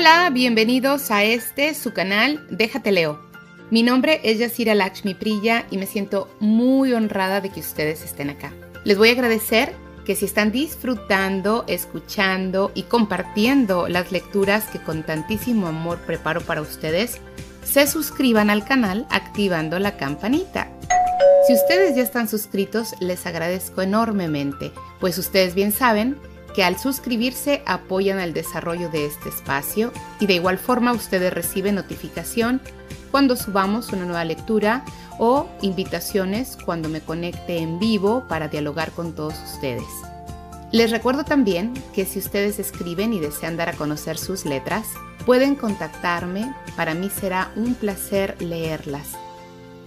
Hola, bienvenidos a este, su canal Déjate Leo. Mi nombre es Yasira Lakshmi Priya y me siento muy honrada de que ustedes estén acá. Les voy a agradecer que si están disfrutando, escuchando y compartiendo las lecturas que con tantísimo amor preparo para ustedes, se suscriban al canal activando la campanita. Si ustedes ya están suscritos, les agradezco enormemente, pues ustedes bien saben que al suscribirse apoyan al desarrollo de este espacio y de igual forma ustedes reciben notificación cuando subamos una nueva lectura o invitaciones cuando me conecte en vivo para dialogar con todos ustedes. Les recuerdo también que si ustedes escriben y desean dar a conocer sus letras, pueden contactarme, para mí será un placer leerlas.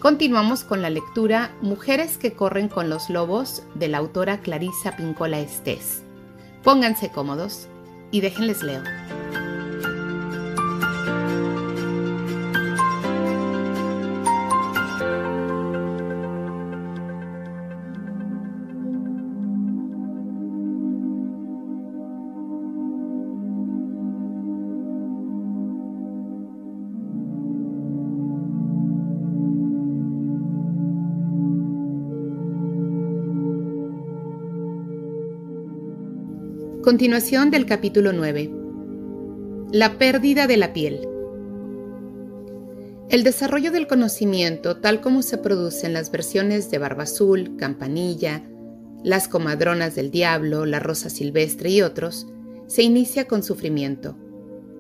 Continuamos con la lectura Mujeres que corren con los lobos de la autora Clarisa Pincola Estés. Pónganse cómodos y déjenles leo. Continuación del capítulo 9. La pérdida de la piel. El desarrollo del conocimiento, tal como se produce en las versiones de Barba Azul, Campanilla, Las Comadronas del Diablo, La Rosa Silvestre y otros, se inicia con sufrimiento.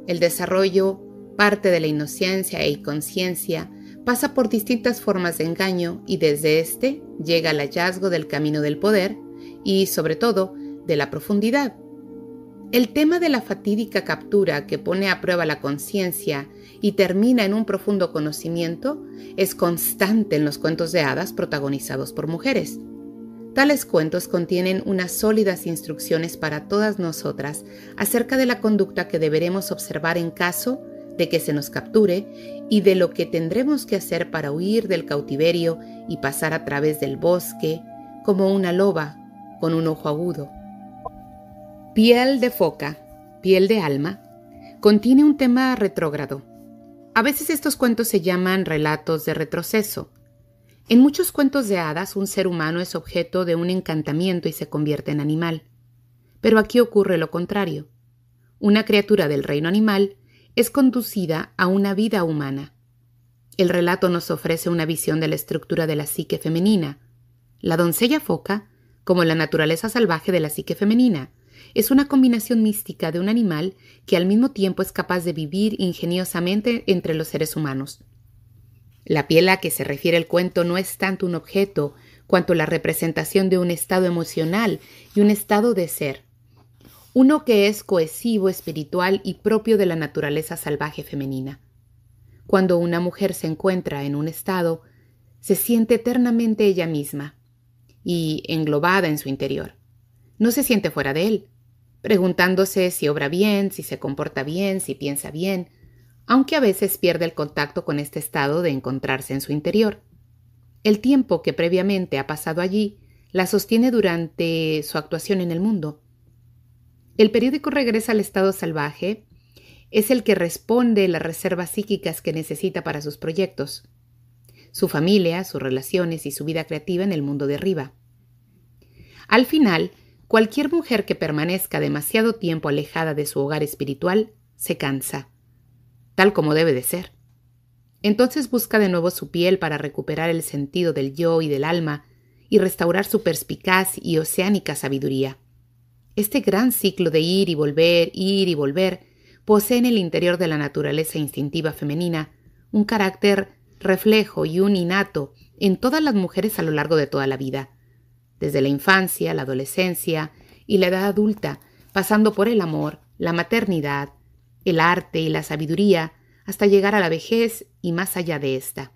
El desarrollo parte de la inocencia e inconsciencia, pasa por distintas formas de engaño y desde este llega al hallazgo del camino del poder y, sobre todo, de la profundidad, el tema de la fatídica captura que pone a prueba la conciencia y termina en un profundo conocimiento es constante en los cuentos de hadas protagonizados por mujeres. Tales cuentos contienen unas sólidas instrucciones para todas nosotras acerca de la conducta que deberemos observar en caso de que se nos capture y de lo que tendremos que hacer para huir del cautiverio y pasar a través del bosque como una loba con un ojo agudo Piel de foca, piel de alma, contiene un tema retrógrado. A veces estos cuentos se llaman relatos de retroceso. En muchos cuentos de hadas un ser humano es objeto de un encantamiento y se convierte en animal. Pero aquí ocurre lo contrario. Una criatura del reino animal es conducida a una vida humana. El relato nos ofrece una visión de la estructura de la psique femenina. La doncella foca, como la naturaleza salvaje de la psique femenina, es una combinación mística de un animal que al mismo tiempo es capaz de vivir ingeniosamente entre los seres humanos. La piel a que se refiere el cuento no es tanto un objeto cuanto la representación de un estado emocional y un estado de ser, uno que es cohesivo, espiritual y propio de la naturaleza salvaje femenina. Cuando una mujer se encuentra en un estado, se siente eternamente ella misma y englobada en su interior. No se siente fuera de él, preguntándose si obra bien, si se comporta bien, si piensa bien, aunque a veces pierde el contacto con este estado de encontrarse en su interior. El tiempo que previamente ha pasado allí la sostiene durante su actuación en el mundo. El periódico regresa al estado salvaje, es el que responde las reservas psíquicas que necesita para sus proyectos, su familia, sus relaciones y su vida creativa en el mundo de arriba. Al final, Cualquier mujer que permanezca demasiado tiempo alejada de su hogar espiritual se cansa, tal como debe de ser. Entonces busca de nuevo su piel para recuperar el sentido del yo y del alma y restaurar su perspicaz y oceánica sabiduría. Este gran ciclo de ir y volver, ir y volver, posee en el interior de la naturaleza instintiva femenina un carácter reflejo y un innato en todas las mujeres a lo largo de toda la vida, desde la infancia, la adolescencia y la edad adulta, pasando por el amor, la maternidad, el arte y la sabiduría, hasta llegar a la vejez y más allá de esta.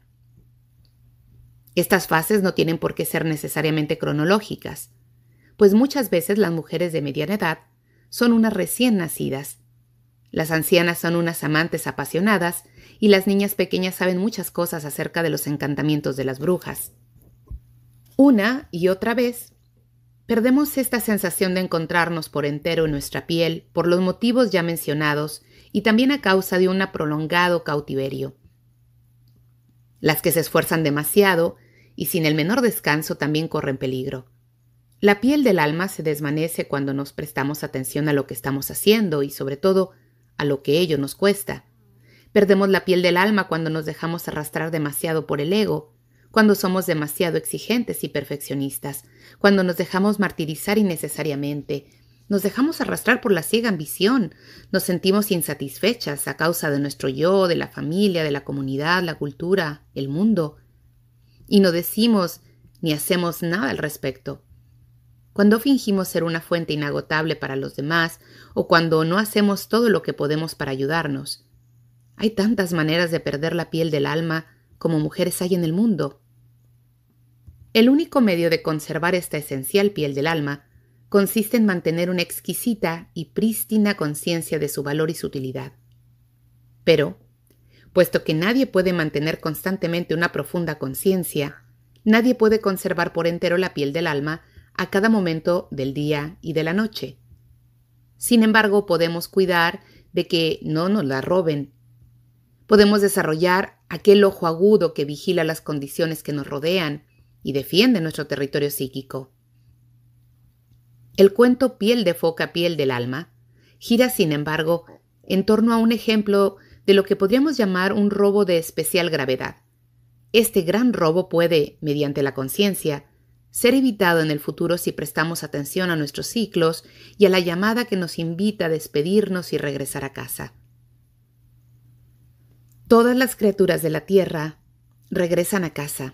Estas fases no tienen por qué ser necesariamente cronológicas, pues muchas veces las mujeres de mediana edad son unas recién nacidas. Las ancianas son unas amantes apasionadas y las niñas pequeñas saben muchas cosas acerca de los encantamientos de las brujas. Una y otra vez, perdemos esta sensación de encontrarnos por entero en nuestra piel por los motivos ya mencionados y también a causa de un prolongado cautiverio. Las que se esfuerzan demasiado y sin el menor descanso también corren peligro. La piel del alma se desvanece cuando nos prestamos atención a lo que estamos haciendo y sobre todo a lo que ello nos cuesta. Perdemos la piel del alma cuando nos dejamos arrastrar demasiado por el ego cuando somos demasiado exigentes y perfeccionistas, cuando nos dejamos martirizar innecesariamente, nos dejamos arrastrar por la ciega ambición, nos sentimos insatisfechas a causa de nuestro yo, de la familia, de la comunidad, la cultura, el mundo, y no decimos ni hacemos nada al respecto. Cuando fingimos ser una fuente inagotable para los demás o cuando no hacemos todo lo que podemos para ayudarnos. Hay tantas maneras de perder la piel del alma como mujeres hay en el mundo. El único medio de conservar esta esencial piel del alma consiste en mantener una exquisita y prístina conciencia de su valor y su utilidad. Pero, puesto que nadie puede mantener constantemente una profunda conciencia, nadie puede conservar por entero la piel del alma a cada momento del día y de la noche. Sin embargo, podemos cuidar de que no nos la roben. Podemos desarrollar aquel ojo agudo que vigila las condiciones que nos rodean y defiende nuestro territorio psíquico. El cuento Piel de foca, piel del alma gira, sin embargo, en torno a un ejemplo de lo que podríamos llamar un robo de especial gravedad. Este gran robo puede, mediante la conciencia, ser evitado en el futuro si prestamos atención a nuestros ciclos y a la llamada que nos invita a despedirnos y regresar a casa. Todas las criaturas de la Tierra regresan a casa.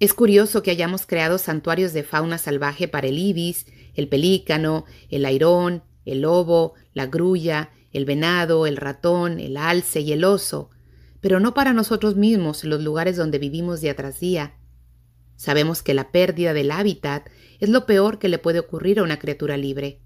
Es curioso que hayamos creado santuarios de fauna salvaje para el ibis, el pelícano, el airón, el lobo, la grulla, el venado, el ratón, el alce y el oso, pero no para nosotros mismos en los lugares donde vivimos día tras día. Sabemos que la pérdida del hábitat es lo peor que le puede ocurrir a una criatura libre.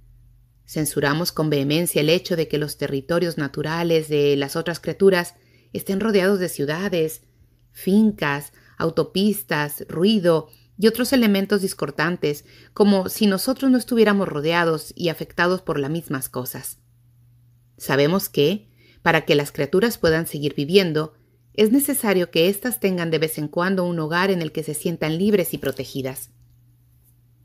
Censuramos con vehemencia el hecho de que los territorios naturales de las otras criaturas estén rodeados de ciudades, fincas, autopistas, ruido y otros elementos discordantes, como si nosotros no estuviéramos rodeados y afectados por las mismas cosas. Sabemos que, para que las criaturas puedan seguir viviendo, es necesario que éstas tengan de vez en cuando un hogar en el que se sientan libres y protegidas.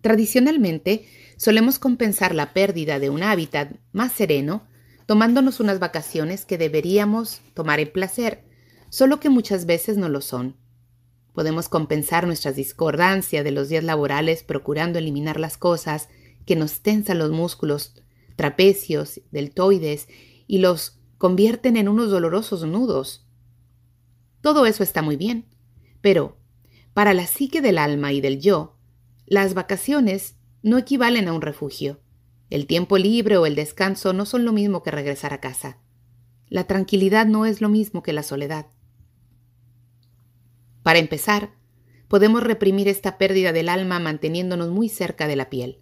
Tradicionalmente, solemos compensar la pérdida de un hábitat más sereno tomándonos unas vacaciones que deberíamos tomar en placer, solo que muchas veces no lo son. Podemos compensar nuestra discordancia de los días laborales procurando eliminar las cosas que nos tensan los músculos trapecios, deltoides y los convierten en unos dolorosos nudos. Todo eso está muy bien, pero para la psique del alma y del yo, las vacaciones no equivalen a un refugio. El tiempo libre o el descanso no son lo mismo que regresar a casa. La tranquilidad no es lo mismo que la soledad. Para empezar, podemos reprimir esta pérdida del alma manteniéndonos muy cerca de la piel.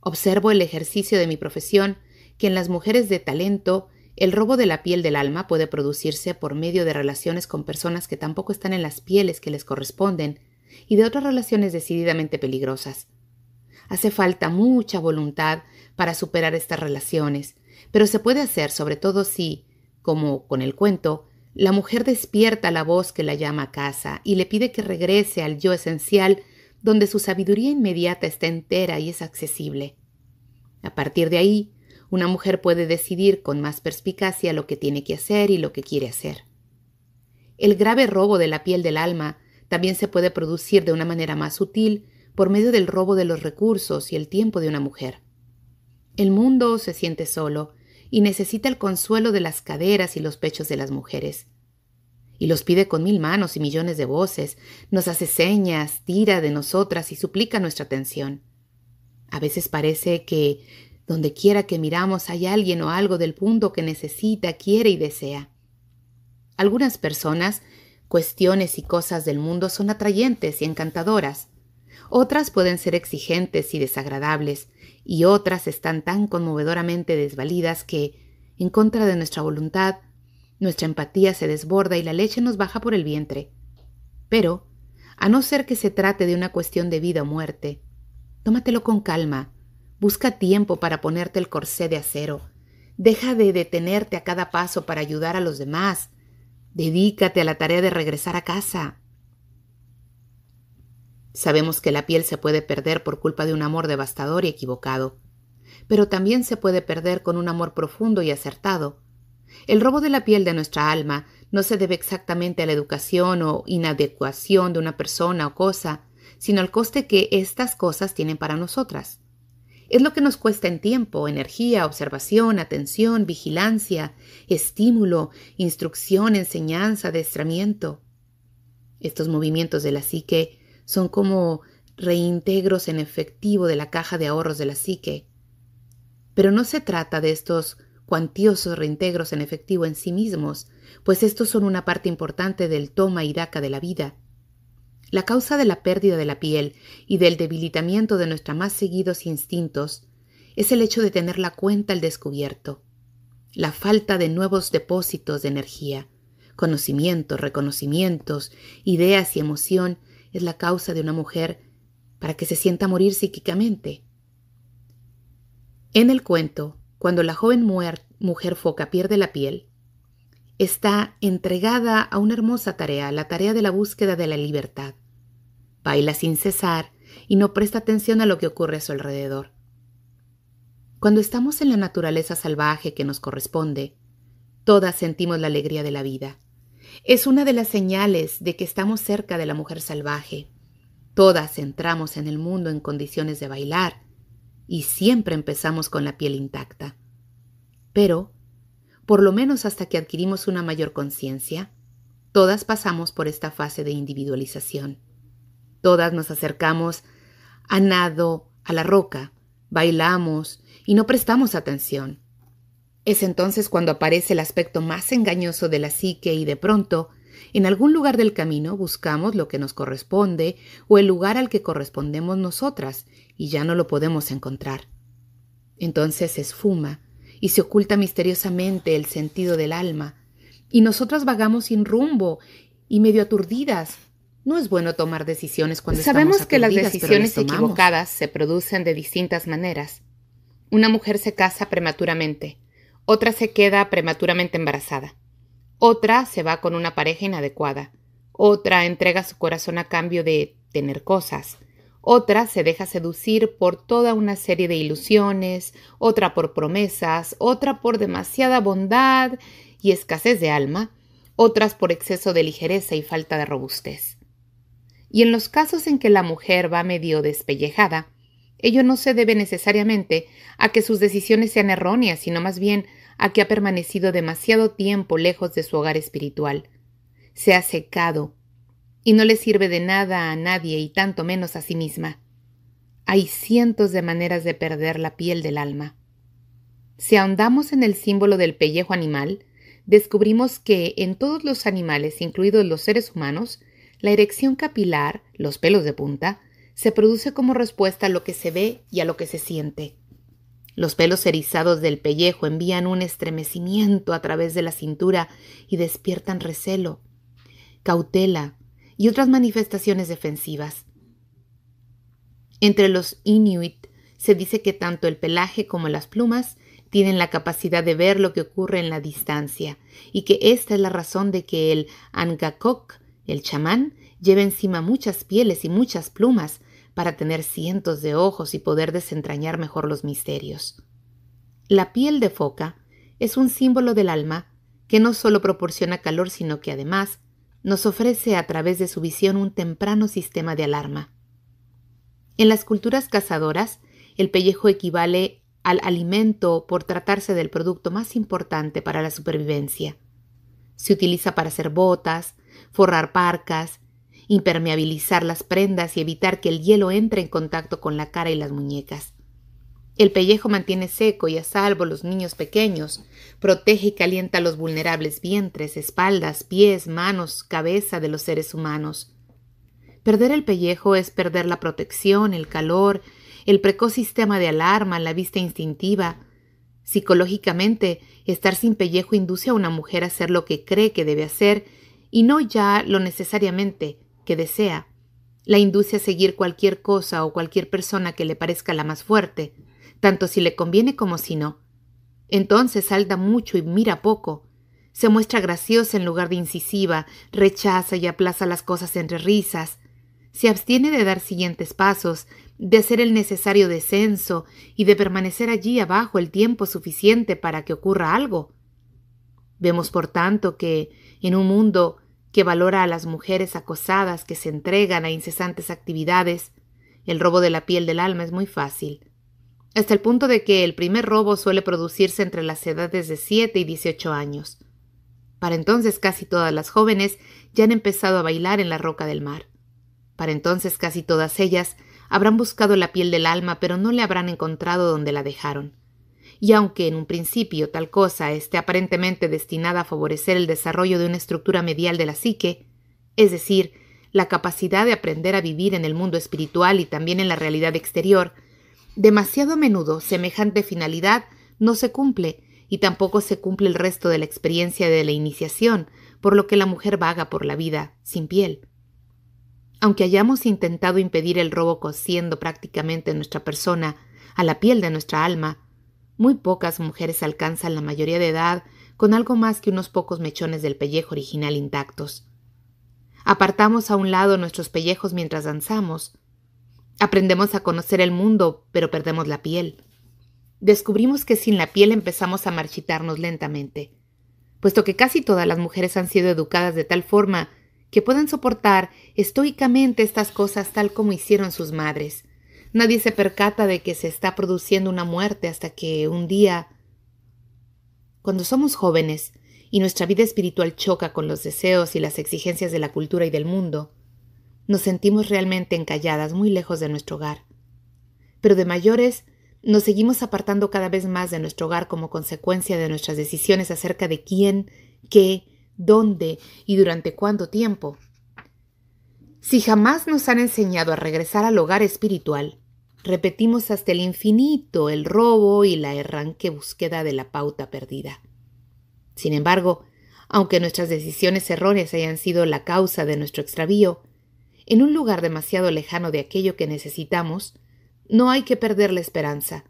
Observo el ejercicio de mi profesión que en las mujeres de talento el robo de la piel del alma puede producirse por medio de relaciones con personas que tampoco están en las pieles que les corresponden y de otras relaciones decididamente peligrosas. Hace falta mucha voluntad para superar estas relaciones, pero se puede hacer sobre todo si, como con el cuento, la mujer despierta la voz que la llama a casa y le pide que regrese al yo esencial donde su sabiduría inmediata está entera y es accesible. A partir de ahí, una mujer puede decidir con más perspicacia lo que tiene que hacer y lo que quiere hacer. El grave robo de la piel del alma también se puede producir de una manera más sutil por medio del robo de los recursos y el tiempo de una mujer. El mundo se siente solo y necesita el consuelo de las caderas y los pechos de las mujeres. Y los pide con mil manos y millones de voces, nos hace señas, tira de nosotras y suplica nuestra atención. A veces parece que donde quiera que miramos hay alguien o algo del mundo que necesita, quiere y desea. Algunas personas, cuestiones y cosas del mundo son atrayentes y encantadoras. Otras pueden ser exigentes y desagradables, y otras están tan conmovedoramente desvalidas que, en contra de nuestra voluntad, nuestra empatía se desborda y la leche nos baja por el vientre. Pero, a no ser que se trate de una cuestión de vida o muerte, tómatelo con calma, busca tiempo para ponerte el corsé de acero, deja de detenerte a cada paso para ayudar a los demás, dedícate a la tarea de regresar a casa. Sabemos que la piel se puede perder por culpa de un amor devastador y equivocado, pero también se puede perder con un amor profundo y acertado. El robo de la piel de nuestra alma no se debe exactamente a la educación o inadecuación de una persona o cosa, sino al coste que estas cosas tienen para nosotras. Es lo que nos cuesta en tiempo, energía, observación, atención, vigilancia, estímulo, instrucción, enseñanza, adestramiento. Estos movimientos de la psique son como reintegros en efectivo de la caja de ahorros de la psique. Pero no se trata de estos cuantiosos reintegros en efectivo en sí mismos, pues estos son una parte importante del toma y daca de la vida. La causa de la pérdida de la piel y del debilitamiento de nuestros más seguidos instintos es el hecho de tener la cuenta al descubierto, la falta de nuevos depósitos de energía, conocimientos, reconocimientos, ideas y emoción es la causa de una mujer para que se sienta morir psíquicamente. En el cuento, cuando la joven mujer foca pierde la piel, está entregada a una hermosa tarea, la tarea de la búsqueda de la libertad. Baila sin cesar y no presta atención a lo que ocurre a su alrededor. Cuando estamos en la naturaleza salvaje que nos corresponde, todas sentimos la alegría de la vida es una de las señales de que estamos cerca de la mujer salvaje. Todas entramos en el mundo en condiciones de bailar y siempre empezamos con la piel intacta. Pero, por lo menos hasta que adquirimos una mayor conciencia, todas pasamos por esta fase de individualización. Todas nos acercamos a nado, a la roca, bailamos y no prestamos atención. Es entonces cuando aparece el aspecto más engañoso de la psique y de pronto, en algún lugar del camino buscamos lo que nos corresponde o el lugar al que correspondemos nosotras y ya no lo podemos encontrar. Entonces se esfuma y se oculta misteriosamente el sentido del alma y nosotras vagamos sin rumbo y medio aturdidas. No es bueno tomar decisiones cuando Sabemos que las decisiones equivocadas se producen de distintas maneras. Una mujer se casa prematuramente otra se queda prematuramente embarazada, otra se va con una pareja inadecuada, otra entrega su corazón a cambio de tener cosas, otra se deja seducir por toda una serie de ilusiones, otra por promesas, otra por demasiada bondad y escasez de alma, otras por exceso de ligereza y falta de robustez. Y en los casos en que la mujer va medio despellejada, Ello no se debe necesariamente a que sus decisiones sean erróneas, sino más bien a que ha permanecido demasiado tiempo lejos de su hogar espiritual. Se ha secado y no le sirve de nada a nadie y tanto menos a sí misma. Hay cientos de maneras de perder la piel del alma. Si ahondamos en el símbolo del pellejo animal, descubrimos que en todos los animales, incluidos los seres humanos, la erección capilar, los pelos de punta, se produce como respuesta a lo que se ve y a lo que se siente. Los pelos erizados del pellejo envían un estremecimiento a través de la cintura y despiertan recelo, cautela y otras manifestaciones defensivas. Entre los inuit se dice que tanto el pelaje como las plumas tienen la capacidad de ver lo que ocurre en la distancia y que esta es la razón de que el angakok, el chamán, lleva encima muchas pieles y muchas plumas para tener cientos de ojos y poder desentrañar mejor los misterios. La piel de foca es un símbolo del alma que no solo proporciona calor, sino que además nos ofrece a través de su visión un temprano sistema de alarma. En las culturas cazadoras, el pellejo equivale al alimento por tratarse del producto más importante para la supervivencia. Se utiliza para hacer botas, forrar parcas, impermeabilizar las prendas y evitar que el hielo entre en contacto con la cara y las muñecas. El pellejo mantiene seco y a salvo los niños pequeños, protege y calienta los vulnerables vientres, espaldas, pies, manos, cabeza de los seres humanos. Perder el pellejo es perder la protección, el calor, el precoz sistema de alarma, la vista instintiva. Psicológicamente, estar sin pellejo induce a una mujer a hacer lo que cree que debe hacer y no ya lo necesariamente que desea, la induce a seguir cualquier cosa o cualquier persona que le parezca la más fuerte, tanto si le conviene como si no. Entonces salta mucho y mira poco. Se muestra graciosa en lugar de incisiva, rechaza y aplaza las cosas entre risas. Se abstiene de dar siguientes pasos, de hacer el necesario descenso y de permanecer allí abajo el tiempo suficiente para que ocurra algo. Vemos, por tanto, que en un mundo que valora a las mujeres acosadas que se entregan a incesantes actividades, el robo de la piel del alma es muy fácil, hasta el punto de que el primer robo suele producirse entre las edades de siete y 18 años. Para entonces casi todas las jóvenes ya han empezado a bailar en la roca del mar. Para entonces casi todas ellas habrán buscado la piel del alma pero no le habrán encontrado donde la dejaron y aunque en un principio tal cosa esté aparentemente destinada a favorecer el desarrollo de una estructura medial de la psique, es decir, la capacidad de aprender a vivir en el mundo espiritual y también en la realidad exterior, demasiado a menudo semejante finalidad no se cumple y tampoco se cumple el resto de la experiencia de la iniciación, por lo que la mujer vaga por la vida sin piel. Aunque hayamos intentado impedir el robo cosiendo prácticamente nuestra persona a la piel de nuestra alma, muy pocas mujeres alcanzan la mayoría de edad con algo más que unos pocos mechones del pellejo original intactos. Apartamos a un lado nuestros pellejos mientras danzamos. Aprendemos a conocer el mundo, pero perdemos la piel. Descubrimos que sin la piel empezamos a marchitarnos lentamente, puesto que casi todas las mujeres han sido educadas de tal forma que puedan soportar estoicamente estas cosas tal como hicieron sus madres. Nadie se percata de que se está produciendo una muerte hasta que un día... Cuando somos jóvenes y nuestra vida espiritual choca con los deseos y las exigencias de la cultura y del mundo, nos sentimos realmente encalladas muy lejos de nuestro hogar. Pero de mayores, nos seguimos apartando cada vez más de nuestro hogar como consecuencia de nuestras decisiones acerca de quién, qué, dónde y durante cuánto tiempo. Si jamás nos han enseñado a regresar al hogar espiritual, Repetimos hasta el infinito el robo y la errante búsqueda de la pauta perdida. Sin embargo, aunque nuestras decisiones erróneas hayan sido la causa de nuestro extravío, en un lugar demasiado lejano de aquello que necesitamos, no hay que perder la esperanza,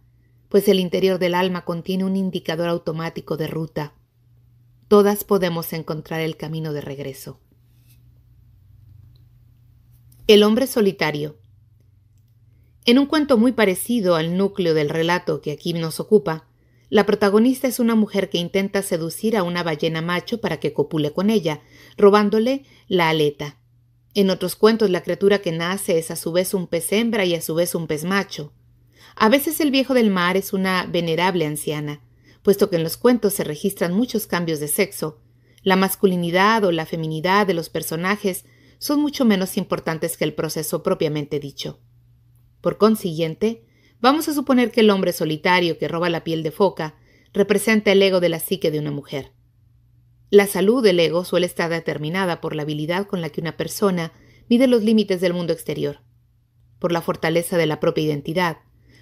pues el interior del alma contiene un indicador automático de ruta. Todas podemos encontrar el camino de regreso. El hombre solitario en un cuento muy parecido al núcleo del relato que aquí nos ocupa, la protagonista es una mujer que intenta seducir a una ballena macho para que copule con ella, robándole la aleta. En otros cuentos la criatura que nace es a su vez un pez hembra y a su vez un pez macho. A veces el viejo del mar es una venerable anciana, puesto que en los cuentos se registran muchos cambios de sexo. La masculinidad o la feminidad de los personajes son mucho menos importantes que el proceso propiamente dicho. Por consiguiente, vamos a suponer que el hombre solitario que roba la piel de foca representa el ego de la psique de una mujer. La salud del ego suele estar determinada por la habilidad con la que una persona mide los límites del mundo exterior, por la fortaleza de la propia identidad,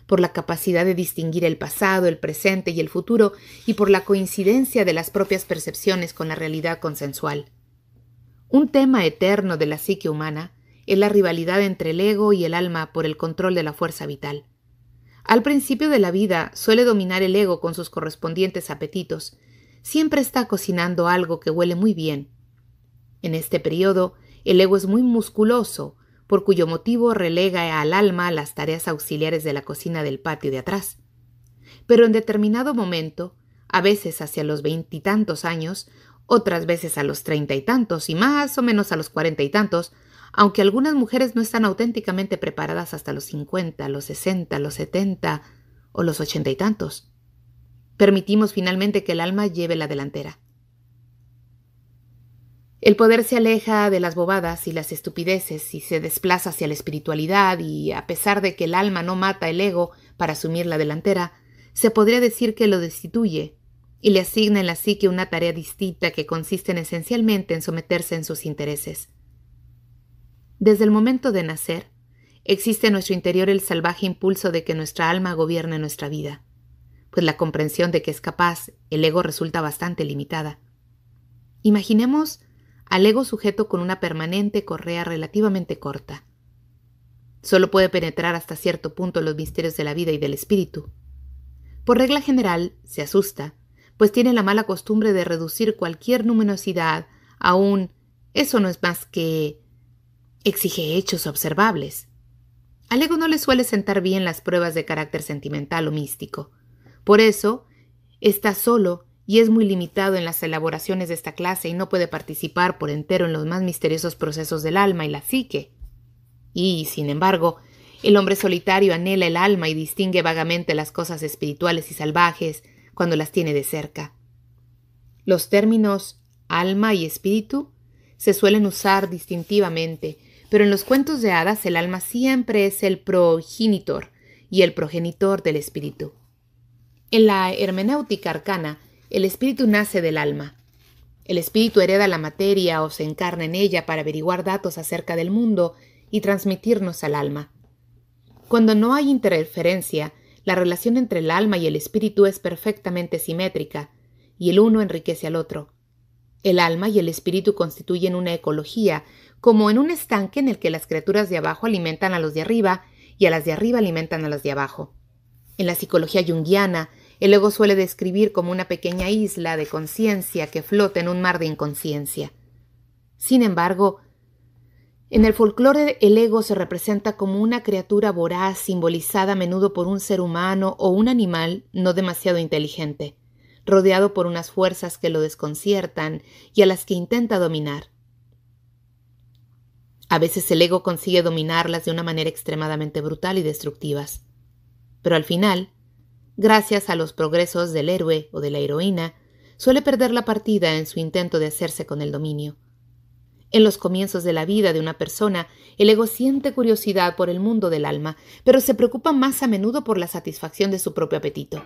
por la capacidad de distinguir el pasado, el presente y el futuro, y por la coincidencia de las propias percepciones con la realidad consensual. Un tema eterno de la psique humana es la rivalidad entre el ego y el alma por el control de la fuerza vital. Al principio de la vida suele dominar el ego con sus correspondientes apetitos, siempre está cocinando algo que huele muy bien. En este periodo, el ego es muy musculoso, por cuyo motivo relega al alma las tareas auxiliares de la cocina del patio de atrás. Pero en determinado momento, a veces hacia los veintitantos años, otras veces a los treinta y tantos y más o menos a los cuarenta y tantos, aunque algunas mujeres no están auténticamente preparadas hasta los 50, los 60, los 70 o los ochenta y tantos. Permitimos finalmente que el alma lleve la delantera. El poder se aleja de las bobadas y las estupideces y se desplaza hacia la espiritualidad y, a pesar de que el alma no mata el ego para asumir la delantera, se podría decir que lo destituye y le asigna en la psique una tarea distinta que consiste en esencialmente en someterse en sus intereses. Desde el momento de nacer, existe en nuestro interior el salvaje impulso de que nuestra alma gobierne nuestra vida, pues la comprensión de que es capaz, el ego resulta bastante limitada. Imaginemos al ego sujeto con una permanente correa relativamente corta. Solo puede penetrar hasta cierto punto los misterios de la vida y del espíritu. Por regla general, se asusta, pues tiene la mala costumbre de reducir cualquier luminosidad a un eso no es más que Exige hechos observables. Al ego no le suele sentar bien las pruebas de carácter sentimental o místico. Por eso, está solo y es muy limitado en las elaboraciones de esta clase y no puede participar por entero en los más misteriosos procesos del alma y la psique. Y, sin embargo, el hombre solitario anhela el alma y distingue vagamente las cosas espirituales y salvajes cuando las tiene de cerca. Los términos alma y espíritu se suelen usar distintivamente pero en los cuentos de hadas el alma siempre es el progenitor y el progenitor del espíritu. En la hermenéutica arcana, el espíritu nace del alma. El espíritu hereda la materia o se encarna en ella para averiguar datos acerca del mundo y transmitirnos al alma. Cuando no hay interferencia, la relación entre el alma y el espíritu es perfectamente simétrica, y el uno enriquece al otro. El alma y el espíritu constituyen una ecología, como en un estanque en el que las criaturas de abajo alimentan a los de arriba y a las de arriba alimentan a las de abajo. En la psicología junguiana, el ego suele describir como una pequeña isla de conciencia que flota en un mar de inconsciencia. Sin embargo, en el folclore el ego se representa como una criatura voraz simbolizada a menudo por un ser humano o un animal no demasiado inteligente rodeado por unas fuerzas que lo desconciertan y a las que intenta dominar. A veces el ego consigue dominarlas de una manera extremadamente brutal y destructivas. Pero al final, gracias a los progresos del héroe o de la heroína, suele perder la partida en su intento de hacerse con el dominio. En los comienzos de la vida de una persona, el ego siente curiosidad por el mundo del alma, pero se preocupa más a menudo por la satisfacción de su propio apetito.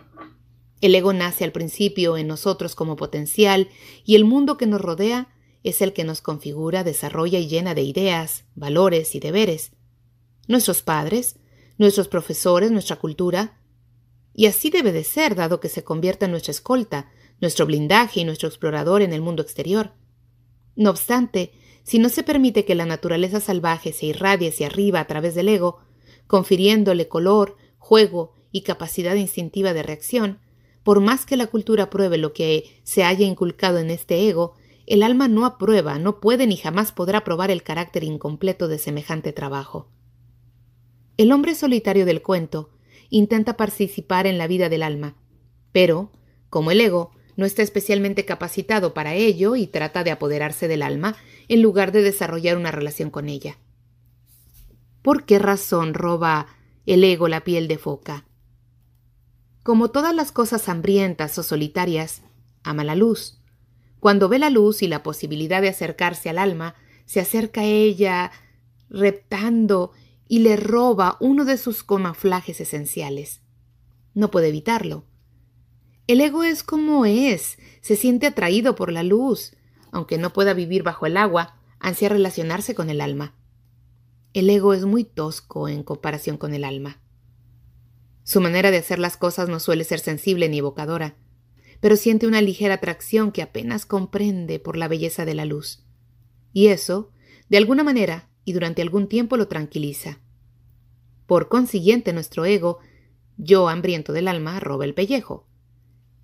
El ego nace al principio en nosotros como potencial y el mundo que nos rodea es el que nos configura, desarrolla y llena de ideas, valores y deberes. Nuestros padres, nuestros profesores, nuestra cultura. Y así debe de ser, dado que se convierta en nuestra escolta, nuestro blindaje y nuestro explorador en el mundo exterior. No obstante, si no se permite que la naturaleza salvaje se irradie hacia arriba a través del ego, confiriéndole color, juego y capacidad instintiva de reacción, por más que la cultura apruebe lo que se haya inculcado en este ego, el alma no aprueba, no puede ni jamás podrá probar el carácter incompleto de semejante trabajo. El hombre solitario del cuento intenta participar en la vida del alma, pero, como el ego, no está especialmente capacitado para ello y trata de apoderarse del alma en lugar de desarrollar una relación con ella. ¿Por qué razón roba el ego la piel de foca? Como todas las cosas hambrientas o solitarias, ama la luz. Cuando ve la luz y la posibilidad de acercarse al alma, se acerca a ella reptando y le roba uno de sus camuflajes esenciales. No puede evitarlo. El ego es como es, se siente atraído por la luz, aunque no pueda vivir bajo el agua, ansia relacionarse con el alma. El ego es muy tosco en comparación con el alma. Su manera de hacer las cosas no suele ser sensible ni evocadora, pero siente una ligera atracción que apenas comprende por la belleza de la luz. Y eso, de alguna manera y durante algún tiempo, lo tranquiliza. Por consiguiente, nuestro ego, yo hambriento del alma, roba el pellejo.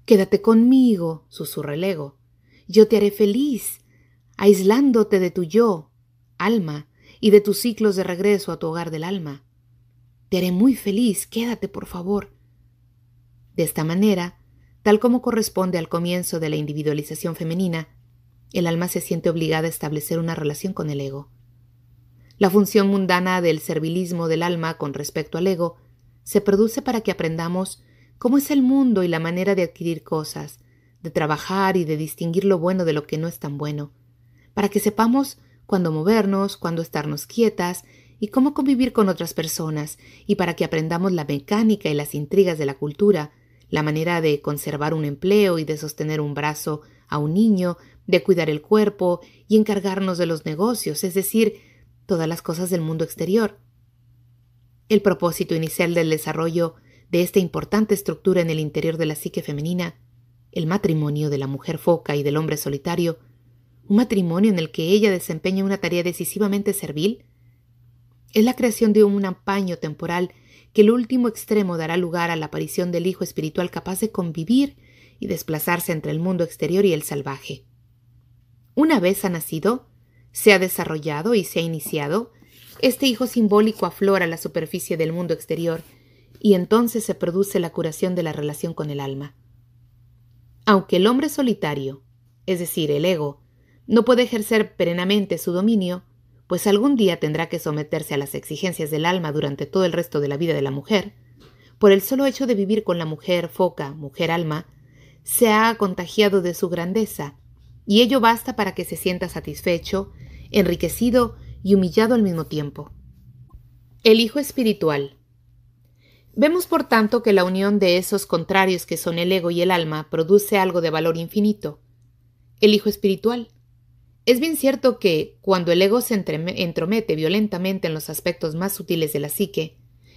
Quédate conmigo, susurra el ego. Yo te haré feliz, aislándote de tu yo, alma, y de tus ciclos de regreso a tu hogar del alma. Te haré muy feliz, quédate, por favor. De esta manera, tal como corresponde al comienzo de la individualización femenina, el alma se siente obligada a establecer una relación con el ego. La función mundana del servilismo del alma con respecto al ego se produce para que aprendamos cómo es el mundo y la manera de adquirir cosas, de trabajar y de distinguir lo bueno de lo que no es tan bueno, para que sepamos cuándo movernos, cuándo estarnos quietas y cómo convivir con otras personas, y para que aprendamos la mecánica y las intrigas de la cultura, la manera de conservar un empleo y de sostener un brazo a un niño, de cuidar el cuerpo y encargarnos de los negocios, es decir, todas las cosas del mundo exterior. El propósito inicial del desarrollo de esta importante estructura en el interior de la psique femenina, el matrimonio de la mujer foca y del hombre solitario, un matrimonio en el que ella desempeña una tarea decisivamente servil, es la creación de un ampaño temporal que el último extremo dará lugar a la aparición del Hijo Espiritual capaz de convivir y desplazarse entre el mundo exterior y el salvaje. Una vez ha nacido, se ha desarrollado y se ha iniciado, este Hijo simbólico aflora la superficie del mundo exterior y entonces se produce la curación de la relación con el alma. Aunque el hombre solitario, es decir, el ego, no puede ejercer perenamente su dominio, pues algún día tendrá que someterse a las exigencias del alma durante todo el resto de la vida de la mujer, por el solo hecho de vivir con la mujer foca, mujer alma, se ha contagiado de su grandeza, y ello basta para que se sienta satisfecho, enriquecido y humillado al mismo tiempo. El Hijo Espiritual. Vemos por tanto que la unión de esos contrarios que son el ego y el alma produce algo de valor infinito. El Hijo Espiritual es bien cierto que, cuando el ego se entromete violentamente en los aspectos más sutiles de la psique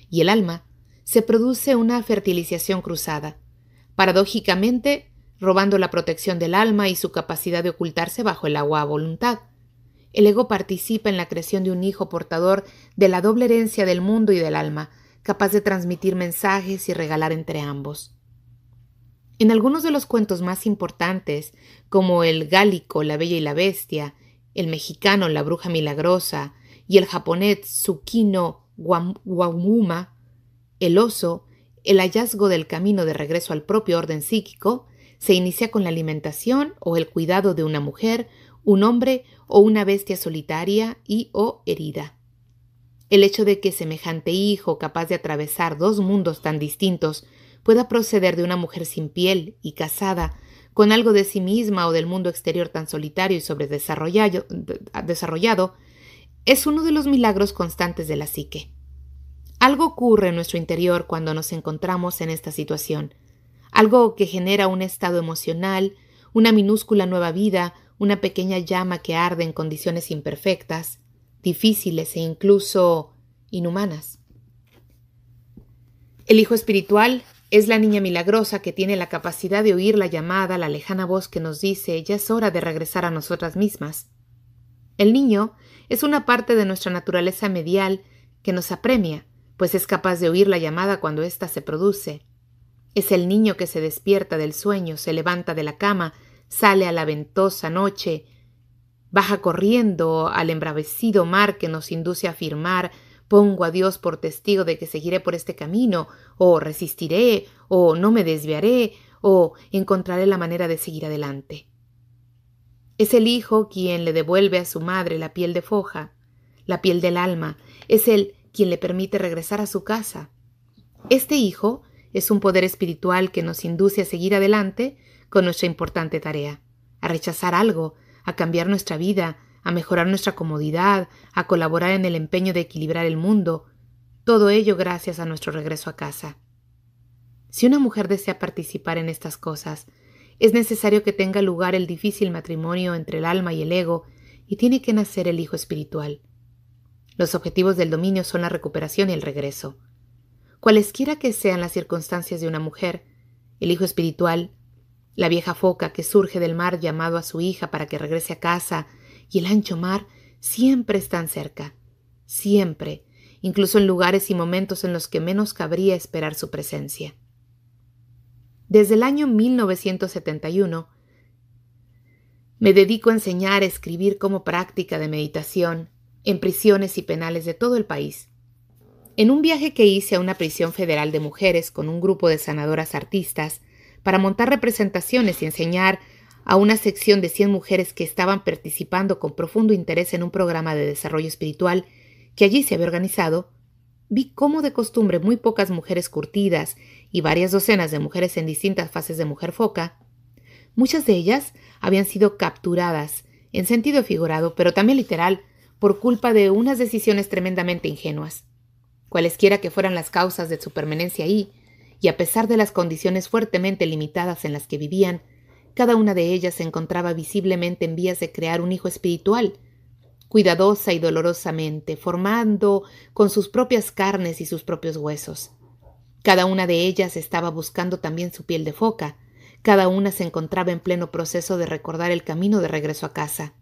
y el alma, se produce una fertilización cruzada, paradójicamente robando la protección del alma y su capacidad de ocultarse bajo el agua a voluntad. El ego participa en la creación de un hijo portador de la doble herencia del mundo y del alma, capaz de transmitir mensajes y regalar entre ambos. En algunos de los cuentos más importantes, como el gálico La Bella y la Bestia, el mexicano La Bruja Milagrosa y el japonés Tsukino Guamuma, el oso, el hallazgo del camino de regreso al propio orden psíquico, se inicia con la alimentación o el cuidado de una mujer, un hombre o una bestia solitaria y o herida. El hecho de que semejante hijo, capaz de atravesar dos mundos tan distintos, pueda proceder de una mujer sin piel y casada, con algo de sí misma o del mundo exterior tan solitario y sobredesarrollado, desarrollado, es uno de los milagros constantes de la psique. Algo ocurre en nuestro interior cuando nos encontramos en esta situación, algo que genera un estado emocional, una minúscula nueva vida, una pequeña llama que arde en condiciones imperfectas, difíciles e incluso inhumanas. El hijo espiritual es la niña milagrosa que tiene la capacidad de oír la llamada, la lejana voz que nos dice ya es hora de regresar a nosotras mismas. El niño es una parte de nuestra naturaleza medial que nos apremia, pues es capaz de oír la llamada cuando ésta se produce. Es el niño que se despierta del sueño, se levanta de la cama, sale a la ventosa noche, baja corriendo al embravecido mar que nos induce a firmar Pongo a Dios por testigo de que seguiré por este camino, o resistiré, o no me desviaré, o encontraré la manera de seguir adelante. Es el hijo quien le devuelve a su madre la piel de foja, la piel del alma, es él quien le permite regresar a su casa. Este hijo es un poder espiritual que nos induce a seguir adelante con nuestra importante tarea, a rechazar algo, a cambiar nuestra vida, a mejorar nuestra comodidad, a colaborar en el empeño de equilibrar el mundo, todo ello gracias a nuestro regreso a casa. Si una mujer desea participar en estas cosas, es necesario que tenga lugar el difícil matrimonio entre el alma y el ego, y tiene que nacer el hijo espiritual. Los objetivos del dominio son la recuperación y el regreso. Cualesquiera que sean las circunstancias de una mujer, el hijo espiritual, la vieja foca que surge del mar llamado a su hija para que regrese a casa, y el ancho mar siempre están cerca, siempre, incluso en lugares y momentos en los que menos cabría esperar su presencia. Desde el año 1971, me dedico a enseñar a escribir como práctica de meditación en prisiones y penales de todo el país. En un viaje que hice a una prisión federal de mujeres con un grupo de sanadoras artistas para montar representaciones y enseñar a una sección de 100 mujeres que estaban participando con profundo interés en un programa de desarrollo espiritual que allí se había organizado, vi cómo de costumbre muy pocas mujeres curtidas y varias docenas de mujeres en distintas fases de mujer foca, muchas de ellas habían sido capturadas, en sentido figurado, pero también literal, por culpa de unas decisiones tremendamente ingenuas. Cualesquiera que fueran las causas de su permanencia ahí, y a pesar de las condiciones fuertemente limitadas en las que vivían, cada una de ellas se encontraba visiblemente en vías de crear un hijo espiritual, cuidadosa y dolorosamente, formando con sus propias carnes y sus propios huesos. Cada una de ellas estaba buscando también su piel de foca, cada una se encontraba en pleno proceso de recordar el camino de regreso a casa.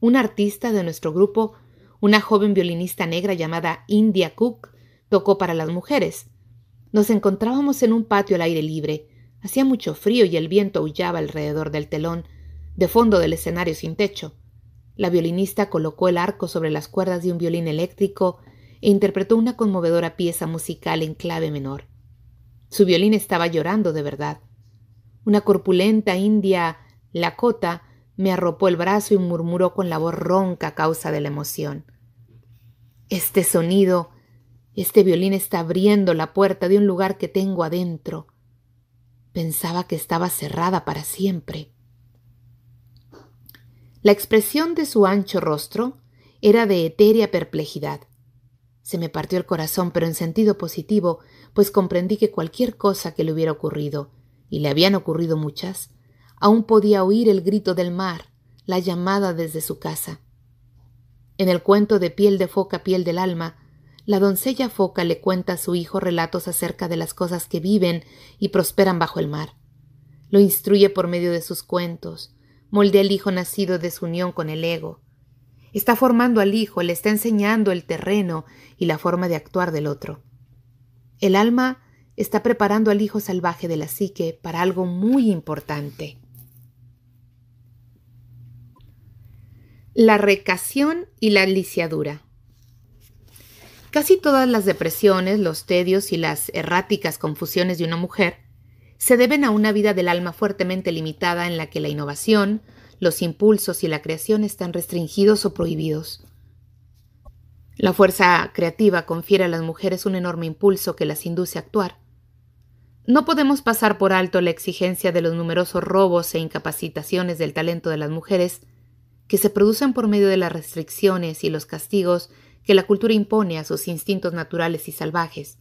Un artista de nuestro grupo, una joven violinista negra llamada India Cook, tocó para las mujeres. Nos encontrábamos en un patio al aire libre, Hacía mucho frío y el viento aullaba alrededor del telón, de fondo del escenario sin techo. La violinista colocó el arco sobre las cuerdas de un violín eléctrico e interpretó una conmovedora pieza musical en clave menor. Su violín estaba llorando de verdad. Una corpulenta india Lakota me arropó el brazo y murmuró con la voz ronca a causa de la emoción. Este sonido, este violín está abriendo la puerta de un lugar que tengo adentro. Pensaba que estaba cerrada para siempre. La expresión de su ancho rostro era de etérea perplejidad. Se me partió el corazón, pero en sentido positivo, pues comprendí que cualquier cosa que le hubiera ocurrido, y le habían ocurrido muchas, aún podía oír el grito del mar, la llamada desde su casa. En el cuento de piel de foca, piel del alma, la doncella foca le cuenta a su hijo relatos acerca de las cosas que viven y prosperan bajo el mar. Lo instruye por medio de sus cuentos, moldea al hijo nacido de su unión con el ego. Está formando al hijo, le está enseñando el terreno y la forma de actuar del otro. El alma está preparando al hijo salvaje de la psique para algo muy importante. La recación y la lisiadura. Casi todas las depresiones, los tedios y las erráticas confusiones de una mujer se deben a una vida del alma fuertemente limitada en la que la innovación, los impulsos y la creación están restringidos o prohibidos. La fuerza creativa confiere a las mujeres un enorme impulso que las induce a actuar. No podemos pasar por alto la exigencia de los numerosos robos e incapacitaciones del talento de las mujeres que se producen por medio de las restricciones y los castigos que la cultura impone a sus instintos naturales y salvajes.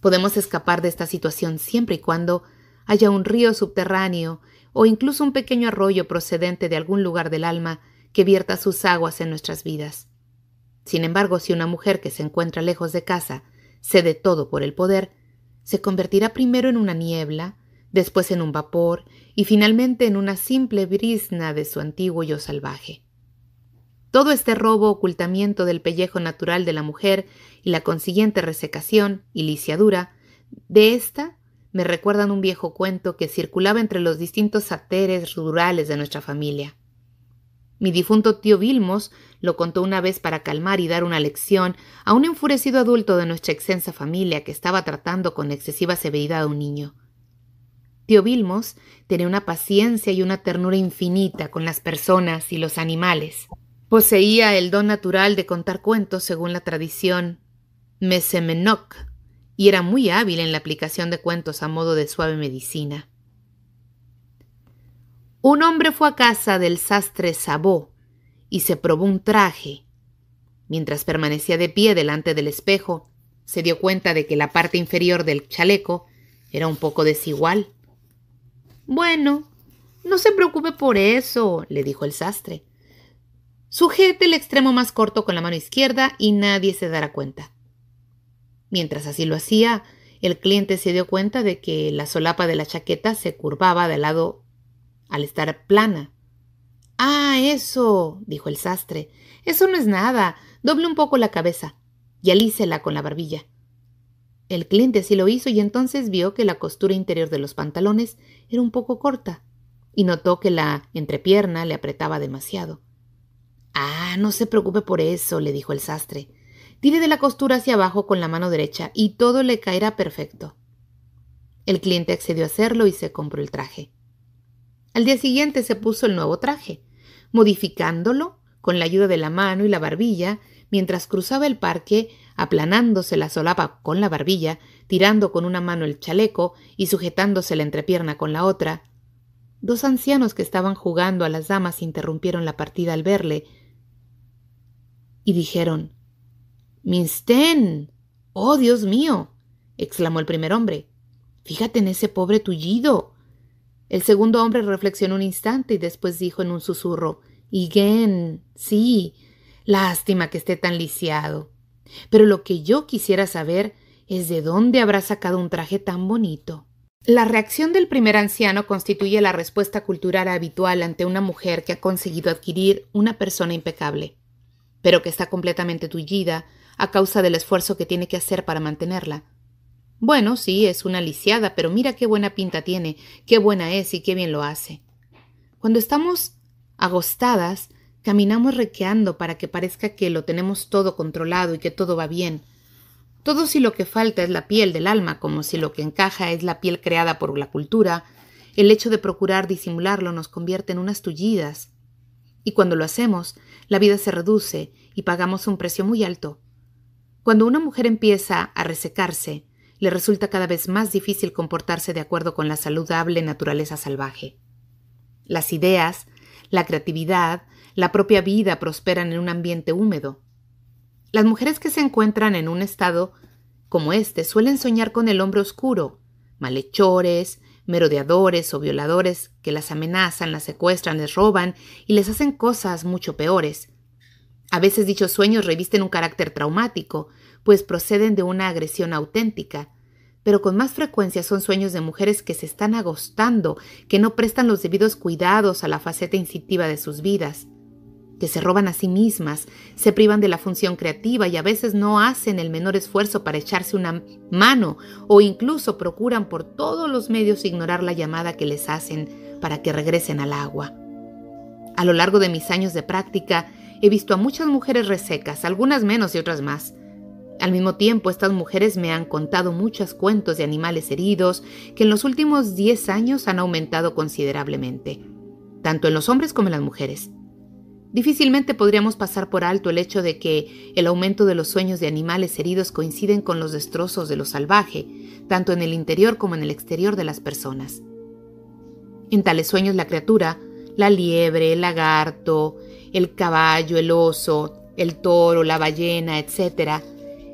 Podemos escapar de esta situación siempre y cuando haya un río subterráneo o incluso un pequeño arroyo procedente de algún lugar del alma que vierta sus aguas en nuestras vidas. Sin embargo, si una mujer que se encuentra lejos de casa cede todo por el poder, se convertirá primero en una niebla, después en un vapor y finalmente en una simple brisna de su antiguo yo salvaje. Todo este robo, ocultamiento del pellejo natural de la mujer y la consiguiente resecación y lisiadura de ésta me recuerdan un viejo cuento que circulaba entre los distintos sateres rurales de nuestra familia. Mi difunto tío Vilmos lo contó una vez para calmar y dar una lección a un enfurecido adulto de nuestra extensa familia que estaba tratando con excesiva severidad a un niño. Tío Vilmos tenía una paciencia y una ternura infinita con las personas y los animales. Poseía el don natural de contar cuentos según la tradición Mesemenoc y era muy hábil en la aplicación de cuentos a modo de suave medicina. Un hombre fue a casa del sastre Sabó y se probó un traje. Mientras permanecía de pie delante del espejo, se dio cuenta de que la parte inferior del chaleco era un poco desigual. Bueno, no se preocupe por eso, le dijo el sastre. Sujete el extremo más corto con la mano izquierda y nadie se dará cuenta. Mientras así lo hacía, el cliente se dio cuenta de que la solapa de la chaqueta se curvaba de lado al estar plana. Ah, eso, dijo el sastre. Eso no es nada. Doble un poco la cabeza y alícela con la barbilla. El cliente así lo hizo y entonces vio que la costura interior de los pantalones era un poco corta y notó que la entrepierna le apretaba demasiado. Ah, no se preocupe por eso, le dijo el sastre. Tire de la costura hacia abajo con la mano derecha y todo le caerá perfecto. El cliente accedió a hacerlo y se compró el traje. Al día siguiente se puso el nuevo traje, modificándolo con la ayuda de la mano y la barbilla, mientras cruzaba el parque, aplanándose la solapa con la barbilla, tirando con una mano el chaleco y sujetándose la entrepierna con la otra. Dos ancianos que estaban jugando a las damas interrumpieron la partida al verle, y dijeron Minstén. Oh, Dios mío. exclamó el primer hombre. Fíjate en ese pobre tullido. El segundo hombre reflexionó un instante y después dijo en un susurro «¡Iguén! Sí. Lástima que esté tan lisiado. Pero lo que yo quisiera saber es de dónde habrá sacado un traje tan bonito. La reacción del primer anciano constituye la respuesta cultural habitual ante una mujer que ha conseguido adquirir una persona impecable pero que está completamente tullida a causa del esfuerzo que tiene que hacer para mantenerla. Bueno, sí, es una lisiada, pero mira qué buena pinta tiene, qué buena es y qué bien lo hace. Cuando estamos agostadas, caminamos requeando para que parezca que lo tenemos todo controlado y que todo va bien. Todo si lo que falta es la piel del alma, como si lo que encaja es la piel creada por la cultura, el hecho de procurar disimularlo nos convierte en unas tullidas. Y cuando lo hacemos, la vida se reduce y pagamos un precio muy alto. Cuando una mujer empieza a resecarse, le resulta cada vez más difícil comportarse de acuerdo con la saludable naturaleza salvaje. Las ideas, la creatividad, la propia vida prosperan en un ambiente húmedo. Las mujeres que se encuentran en un estado como este suelen soñar con el hombre oscuro, malhechores, merodeadores o violadores que las amenazan, las secuestran, les roban y les hacen cosas mucho peores. A veces dichos sueños revisten un carácter traumático, pues proceden de una agresión auténtica, pero con más frecuencia son sueños de mujeres que se están agostando, que no prestan los debidos cuidados a la faceta instintiva de sus vidas que se roban a sí mismas, se privan de la función creativa y a veces no hacen el menor esfuerzo para echarse una mano o incluso procuran por todos los medios ignorar la llamada que les hacen para que regresen al agua. A lo largo de mis años de práctica he visto a muchas mujeres resecas, algunas menos y otras más. Al mismo tiempo, estas mujeres me han contado muchos cuentos de animales heridos que en los últimos 10 años han aumentado considerablemente, tanto en los hombres como en las mujeres. Difícilmente podríamos pasar por alto el hecho de que el aumento de los sueños de animales heridos coinciden con los destrozos de lo salvaje, tanto en el interior como en el exterior de las personas. En tales sueños la criatura, la liebre, el lagarto, el caballo, el oso, el toro, la ballena, etc.,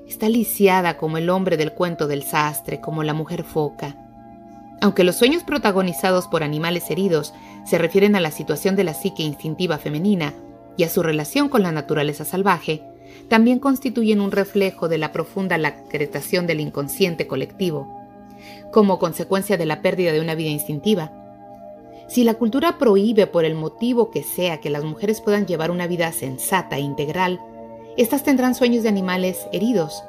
está lisiada como el hombre del cuento del sastre, como la mujer foca. Aunque los sueños protagonizados por animales heridos se refieren a la situación de la psique instintiva femenina, y a su relación con la naturaleza salvaje, también constituyen un reflejo de la profunda lacretación del inconsciente colectivo, como consecuencia de la pérdida de una vida instintiva. Si la cultura prohíbe por el motivo que sea que las mujeres puedan llevar una vida sensata e integral, éstas tendrán sueños de animales heridos.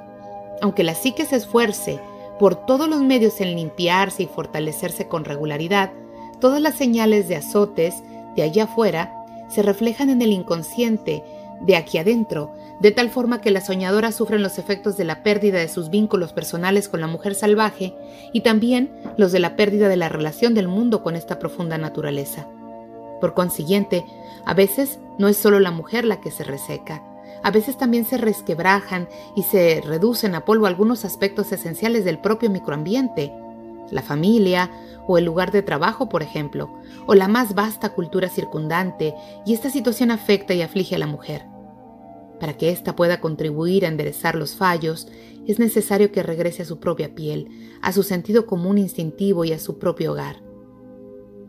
Aunque la psique se esfuerce por todos los medios en limpiarse y fortalecerse con regularidad, todas las señales de azotes de allá afuera se reflejan en el inconsciente, de aquí adentro, de tal forma que las soñadoras sufren los efectos de la pérdida de sus vínculos personales con la mujer salvaje y también los de la pérdida de la relación del mundo con esta profunda naturaleza. Por consiguiente, a veces no es solo la mujer la que se reseca, a veces también se resquebrajan y se reducen a polvo algunos aspectos esenciales del propio microambiente, la familia o el lugar de trabajo, por ejemplo, o la más vasta cultura circundante, y esta situación afecta y aflige a la mujer. Para que ésta pueda contribuir a enderezar los fallos, es necesario que regrese a su propia piel, a su sentido común instintivo y a su propio hogar.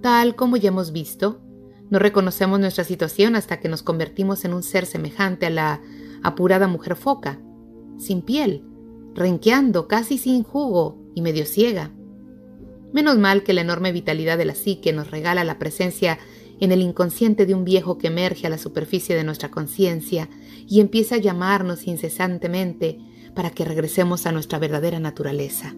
Tal como ya hemos visto, no reconocemos nuestra situación hasta que nos convertimos en un ser semejante a la apurada mujer foca, sin piel, renqueando, casi sin jugo y medio ciega. Menos mal que la enorme vitalidad de la psique nos regala la presencia en el inconsciente de un viejo que emerge a la superficie de nuestra conciencia y empieza a llamarnos incesantemente para que regresemos a nuestra verdadera naturaleza.